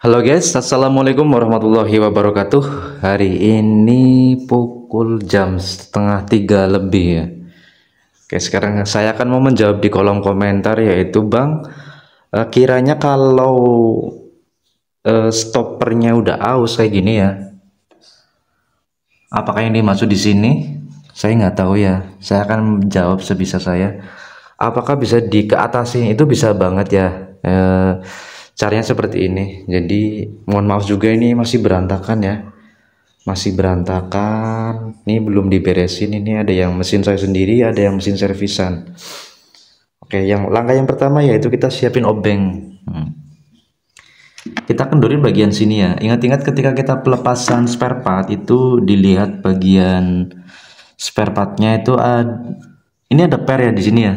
Halo guys, Assalamualaikum warahmatullahi wabarakatuh Hari ini pukul jam setengah tiga lebih ya Oke sekarang saya akan mau menjawab di kolom komentar yaitu Bang eh, Kiranya kalau uh, eh, stoppernya udah aus kayak gini ya Apakah yang dimaksud di sini? Saya nggak tahu ya Saya akan menjawab sebisa saya Apakah bisa di dikeatasi? Itu bisa banget ya uh, caranya seperti ini jadi mohon maaf juga ini masih berantakan ya masih berantakan ini belum diberesin ini ada yang mesin saya sendiri ada yang mesin servisan oke yang langkah yang pertama yaitu kita siapin obeng hmm. kita kenduri bagian sini ya ingat-ingat ketika kita pelepasan spare part itu dilihat bagian spare partnya itu ada ini ada per ya di sini ya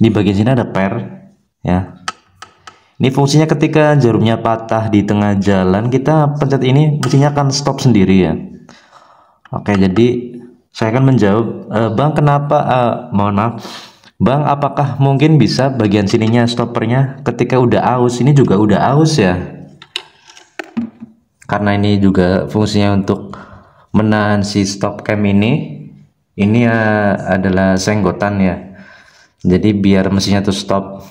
di bagian sini ada per ya ini fungsinya ketika jarumnya patah di tengah jalan, kita pencet ini mestinya akan stop sendiri ya. Oke, jadi saya akan menjawab, e, Bang kenapa, e, mohon maaf, Bang apakah mungkin bisa bagian sininya stoppernya ketika udah aus, ini juga udah aus ya. Karena ini juga fungsinya untuk menahan si stop cam ini, ini ya adalah senggotan ya. Jadi biar mesinnya tuh stop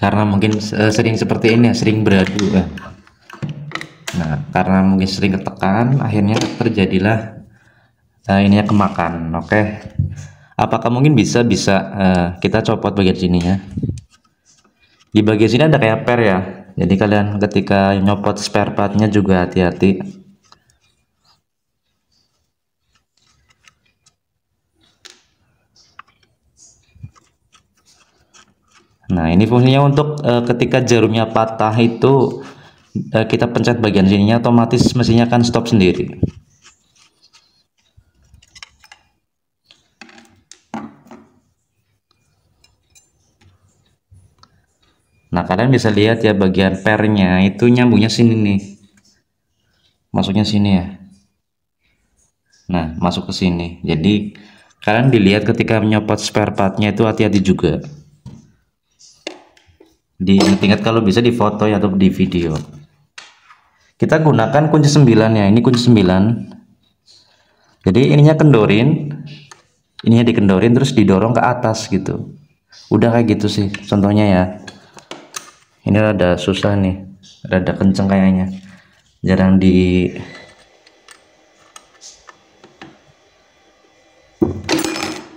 karena mungkin eh, sering seperti ini ya sering beradu ya. nah karena mungkin sering ketekan akhirnya terjadilah uh, eh, ininya kemakan oke okay. apakah mungkin bisa bisa uh, kita copot bagian sini ya di bagian sini ada kayak per ya jadi kalian ketika nyopot spare partnya juga hati-hati Nah, ini fungsinya untuk e, ketika jarumnya patah itu e, kita pencet bagian sininya otomatis mesinnya akan stop sendiri. Nah, kalian bisa lihat ya bagian pernya itu nyambungnya sini nih. Masuknya sini ya. Nah, masuk ke sini. Jadi, kalian dilihat ketika menyopot spare partnya itu hati-hati juga di ingat kalau bisa di foto ya atau di video kita gunakan kunci 9 ya ini kunci 9 jadi ininya kendorin ininya dikendorin terus didorong ke atas gitu udah kayak gitu sih contohnya ya ini rada susah nih rada kenceng kayaknya jarang di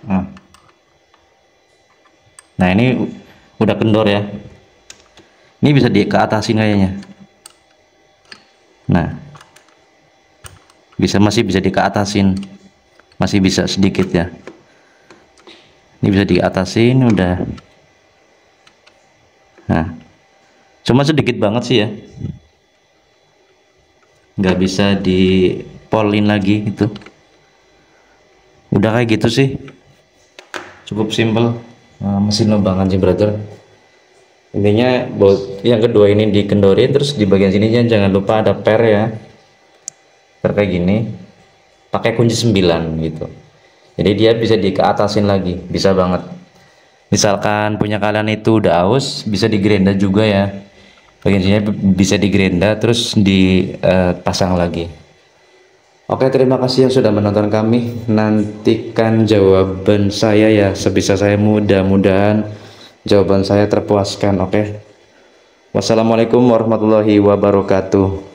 nah, nah ini udah kendor ya ini bisa di ke atasin kayaknya nah bisa masih bisa di ke atasin masih bisa sedikit ya ini bisa di atasin udah nah cuma sedikit banget sih ya nggak bisa di polin lagi itu. udah kayak gitu sih cukup simple ah, mesin lubang sih brother intinya bolt yang kedua ini dikendorin terus di bagian sini jangan lupa ada per ya per kayak gini pakai kunci 9 gitu jadi dia bisa dikeatasin lagi bisa banget misalkan punya kalian itu udah aus bisa digerenda juga ya bagian sini bisa digerenda terus dipasang eh, lagi Oke terima kasih yang sudah menonton kami nantikan jawaban saya ya sebisa saya mudah-mudahan jawaban saya terpuaskan oke okay? wassalamualaikum warahmatullahi wabarakatuh